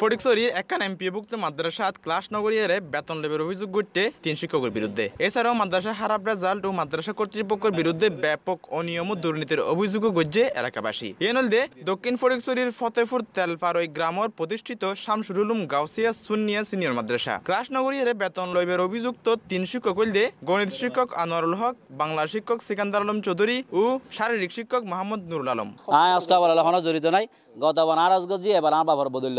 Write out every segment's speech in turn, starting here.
ফটিকসরির একখান এমপিভুক্ত মাদ্রাসাত ক্লাস নগরিয়ারে বেতন লেবের অভিযোগ করতে তিন শিক্ষকের বিরুদ্ধে এছাড়াও মাদ্রাসা খারাপ রেজাল্ট ও মাদ্রাসা কর্তৃপক্ষের বিরুদ্ধে ব্যাপক অনিয়ম ও দুর্নীতির অভিযোগ গজ্জে এলাকাবাসী এনলদে দক্ষিণ ফটিকসরির ফতেপুর তেলপারই গ্রামর প্রতিষ্ঠিত শামসুরুলুম গাউসিয়া সুন্নিয়া সিনিয়র মাদ্রাসা ক্লাস নগরিয়ারে বেতন লেবের অভিযুক্ত তিন শিক্ষক হইলে গণিত শিক্ষক আনোয়ারুল হক বাংলা শিক্ষক সিকান্দার আলম চৌধুরী ও শারীরিক শিক্ষক মোহাম্মদ নুরুল আলম আজকে আবার জড়িত নাই গতবার আর গজি এবার আর বাবার বদল্য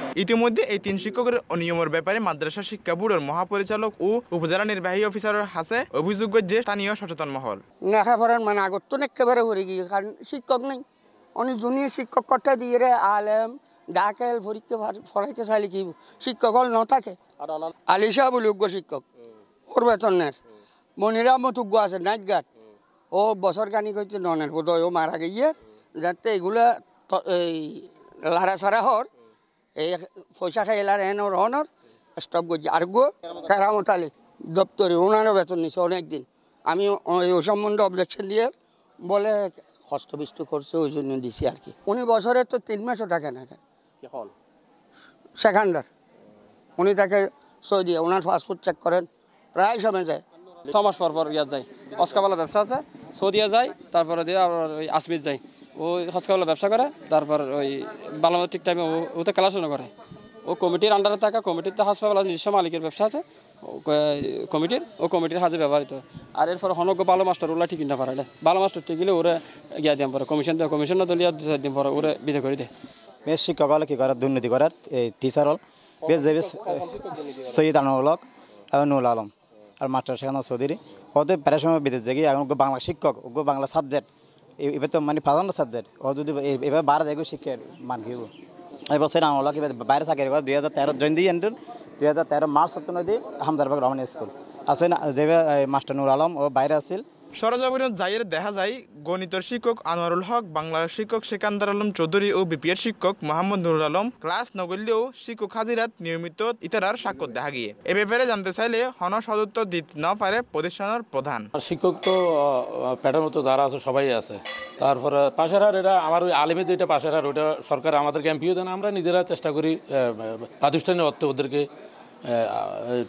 ইতিমধ্যে এই তিন শিক্ষকের অনিয়মের ব্যাপারে মাদ্রাসা শিক্ষা বোর্ডের মহাপরিচালক ও উপজেলা নির্বাহী অফিসারের হাতে অভিযোগ যে স্থানীয় সচেতন মহল লেখাপড়ার মানে তো একেবারে হয়ে গিয়ে কারণ শিক্ষক নেই অনেক জুনিয়র শিক্ষক কর্তা দিয়ে আলেম ডাকেল পরীক্ষা ফরাইতে চাইলে কি শিক্ষক হল নথাকে আলিশা বলুজ্ঞ শিক্ষক ওর বেতনের মনিরাম মতুজ্ঞ আছে নাইটগার্ড ও বছর গানি করছে ননের বোধ ও মারা গিয়ে যাতে এগুলা এই লারা সারা হর এই পয়সা খাইলার এনর অনর স্টপ করছি আর গো কেরামত দপ্তরে ওনারও বেতন নিছে অনেক দিন আমি ওই সম্বন্ধে অবজেকশন দিয়ে বলে কষ্টবিষ্ট করছে ওই জন্য দিছি আর কি উনি বছরে তো তিন মাসও থাকে না সেখানদার উনি তাকে দিয়ে ওনার পাসপোর্ট চেক করেন প্রায় সময় যায় ছ মাস পর পর ইয়াত যায় অস্কাবালা ব্যবসা আছে সৌদিয়া যাই তারপরে দিয়ে আবার ওই আসমির যাই ও হসকাওয়ালা ব্যবসা করে তারপর ওই ভালো ঠিক টাইমে ও তো খেলাশোনা করে ও কমিটির আন্ডারে থাকা কমিটির তো হাসপাতাল নিজস্ব মালিকের ব্যবসা আছে কমিটির ও কমিটির হাজে ব্যবহৃত আর এরপর হনক ভালো মাস্টার ওলা ঠিক না পারে ভালো মাস্টার ঠিক গেলে ওরা গিয়া দিন পরে কমিশন দেয় কমিশন না দলিয়া দু চার দিন পরে ওরা বিদে করে দেয় বেশ শিক্ষক হলে কী করার দুর্নীতি করার এই টিচার হল বেশ যে সৈয়দ আনোলক এবং নুল আলম আর মাস্টার শেখানো চৌধুরী ওদের প্রায় সময় বিদেশ জেগে এখন বাংলা শিক্ষক ওগো বাংলা সাবজেক্ট এবার তো মানে প্রাধান্য সাবজেক্ট ও যদি এবার বারো দেখবে শিক্ষার মান কি এবছর আমার লোক এবার বাইরে চাকরি করে দুই হাজার তেরো জয়ন্তী এন্ট্রেন দুই হাজার তেরো মার্চ সত্তর নদী হামদারবাগ রহমান স্কুল আসলে যে মাস্টার নুর আলম ও বাইরে আসিল সরজাবরণ জাইয়ের দেখা যায় গণিতর শিক্ষক আনোয়ারুল হক বাংলার শিক্ষক সেকান্দার আলম চৌধুরী ও বিপিএর শিক্ষক মোহাম্মদ নুরুল আলম ক্লাস নগরলেও শিক্ষক হাজিরাত নিয়মিত ইতারার সাক্ষর দেখা গিয়ে এ ব্যাপারে জানতে চাইলে হন সদত্ব দিতে না পারে প্রতিষ্ঠানের প্রধান শিক্ষক তো প্যাটার মতো যারা আছে সবাই আছে তারপরে পাশের হার এটা আমার ওই আলিমের যেটা পাশের হার ওইটা সরকার আমাদেরকে এমপিও দেন আমরা নিজেরা চেষ্টা করি প্রাতিষ্ঠানিক অর্থ ওদেরকে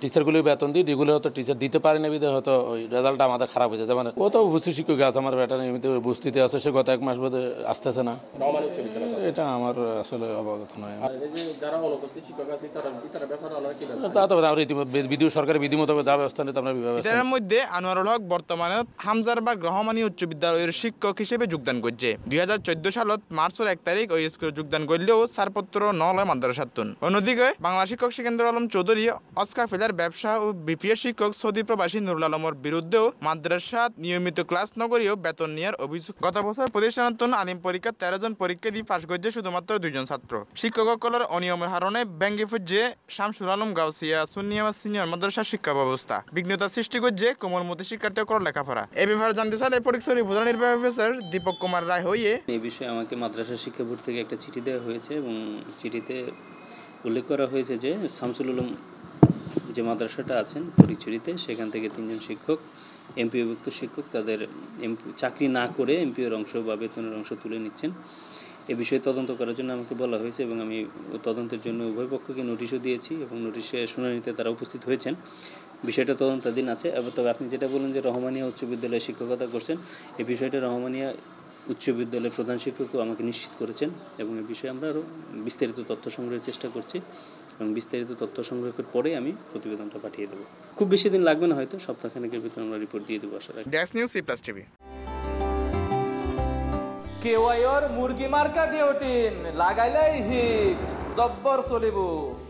টিচারগুলি বেতন দিই যেগুলো হয়তো টিচার দিতে পারেনি বিধে হয়তো ওই রেজাল্টটা আমাদের খারাপ হয়েছে যেমন ও তো বুঝতে শিক্ষক আছে আমার বেটা এমনিতে বুঝতে আছে সে গত এক মাস বোধ আসতেছে না এটা আমার আসলে অবগত নয় তা তো ইতিমধ্যে বিধি সরকারি বিধি মোতাবেক যা ব্যবস্থা নিতে আমরা এটার মধ্যে আনোয়ারুল হক বর্তমানে হামজার বা রহমানী উচ্চ বিদ্যালয়ের শিক্ষক হিসেবে যোগদান করছে দুই হাজার চোদ্দ সালত মার্চের এক তারিখ ওই স্কুলে যোগদান করলেও ছাড়পত্র নলয় মাদ্রাসাতুন অন্যদিকে বাংলা শিক্ষক সিকেন্দ্র আলম চৌধুরী কবি অস্কার ফেলার ব্যবসা ও বিপিএ শিক্ষক সৌদি প্রবাসী নুরুল আলমের বিরুদ্ধেও মাদ্রাসা নিয়মিত ক্লাস নগরীয় বেতন নেওয়ার অভিযোগ গত বছর প্রতিষ্ঠানতন আলিম পরীক্ষা তেরো জন পরীক্ষা দিয়ে পাশ করছে শুধুমাত্র দুজন ছাত্র শিক্ষক সকলের অনিয়মের হারণে ব্যাঙ্গিফুট যে শামসুল আলম গাউসিয়া সুনিয়া সিনিয়র মাদ্রাসা শিক্ষা ব্যবস্থা বিঘ্নতা সৃষ্টি করছে কোমলমতি শিক্ষার্থীকর লেখাপড়া এ ব্যাপারে জানতে চান এই পরীক্ষার প্রধান নির্বাহী অফিসার দীপক কুমার রায় হয়ে এই বিষয়ে আমাকে মাদ্রাসা শিক্ষা বোর্ড থেকে একটা চিঠি দেওয়া হয়েছে এবং চিঠিতে উল্লেখ করা হয়েছে যে শামসুল উলুম যে মাদ্রাসাটা আছেন পরিচুরিতে সেখান থেকে তিনজন শিক্ষক এমপিওভুক্ত শিক্ষক তাদের এমপি চাকরি না করে এমপিওর অংশ বা বেতনের অংশ তুলে নিচ্ছেন এ বিষয়ে তদন্ত করার জন্য আমাকে বলা হয়েছে এবং আমি তদন্তের জন্য উভয় পক্ষকে নোটিশও দিয়েছি এবং নোটিশে শুনানিতে তারা উপস্থিত হয়েছেন বিষয়টা তদন্তাধীন আছে তবে আপনি যেটা বলেন যে রহমানিয়া উচ্চ বিদ্যালয়ে শিক্ষকতা করছেন এই বিষয়টা রহমানিয়া উচ্চ বিদ্যালয়ের প্রধান শিক্ষকও আমাকে নিশ্চিত করেছেন এবং এ বিষয়ে আমরা আরও বিস্তারিত তথ্য সংগ্রহের চেষ্টা করছি এবং বিস্তারিত তথ্য সংগ্রহের পরে আমি প্রতিবেদনটা পাঠিয়ে দেবো খুব বেশি দিন লাগবে না হয়তো সপ্তাহখানেকের ভিতরে আমরা রিপোর্ট দিয়ে দেবো আসলে রাখি dash news C plus TV কেওয়াইর মুরগি মার্কা দিওটিন লাগাইলেই হিট জব্বর চলিব